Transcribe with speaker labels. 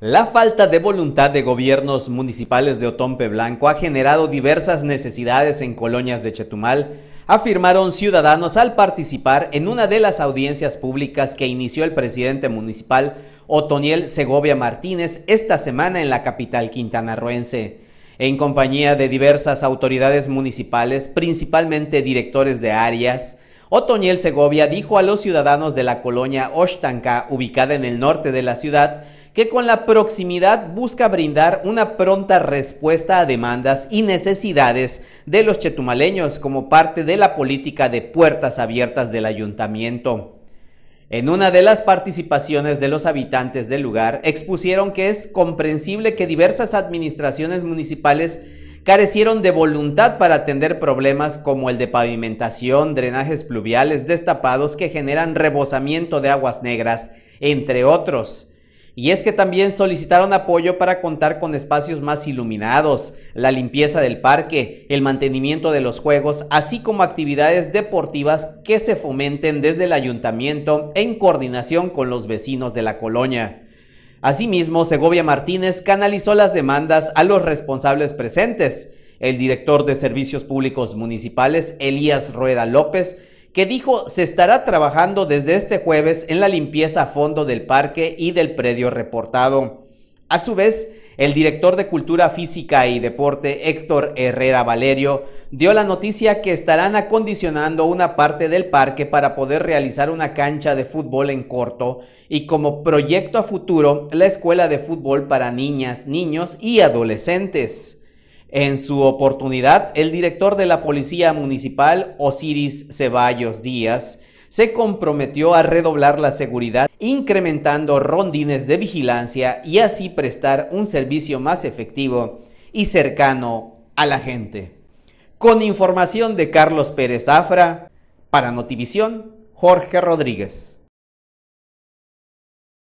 Speaker 1: La falta de voluntad de gobiernos municipales de Otompe Blanco ha generado diversas necesidades en colonias de Chetumal, afirmaron ciudadanos al participar en una de las audiencias públicas que inició el presidente municipal Otoniel Segovia Martínez esta semana en la capital quintanarroense. En compañía de diversas autoridades municipales, principalmente directores de áreas, Otoniel Segovia dijo a los ciudadanos de la colonia Oshtanka, ubicada en el norte de la ciudad, que con la proximidad busca brindar una pronta respuesta a demandas y necesidades de los chetumaleños como parte de la política de puertas abiertas del ayuntamiento. En una de las participaciones de los habitantes del lugar expusieron que es comprensible que diversas administraciones municipales carecieron de voluntad para atender problemas como el de pavimentación, drenajes pluviales destapados que generan rebosamiento de aguas negras, entre otros. Y es que también solicitaron apoyo para contar con espacios más iluminados, la limpieza del parque, el mantenimiento de los juegos, así como actividades deportivas que se fomenten desde el ayuntamiento en coordinación con los vecinos de la colonia. Asimismo, Segovia Martínez canalizó las demandas a los responsables presentes, el director de Servicios Públicos Municipales, Elías Rueda López, que dijo se estará trabajando desde este jueves en la limpieza a fondo del parque y del predio reportado. A su vez, el director de Cultura Física y Deporte, Héctor Herrera Valerio, dio la noticia que estarán acondicionando una parte del parque para poder realizar una cancha de fútbol en corto y como proyecto a futuro la escuela de fútbol para niñas, niños y adolescentes. En su oportunidad, el director de la Policía Municipal, Osiris Ceballos Díaz, se comprometió a redoblar la seguridad, incrementando rondines de vigilancia y así prestar un servicio más efectivo y cercano a la gente. Con información de Carlos Pérez Afra, para Notivisión, Jorge Rodríguez.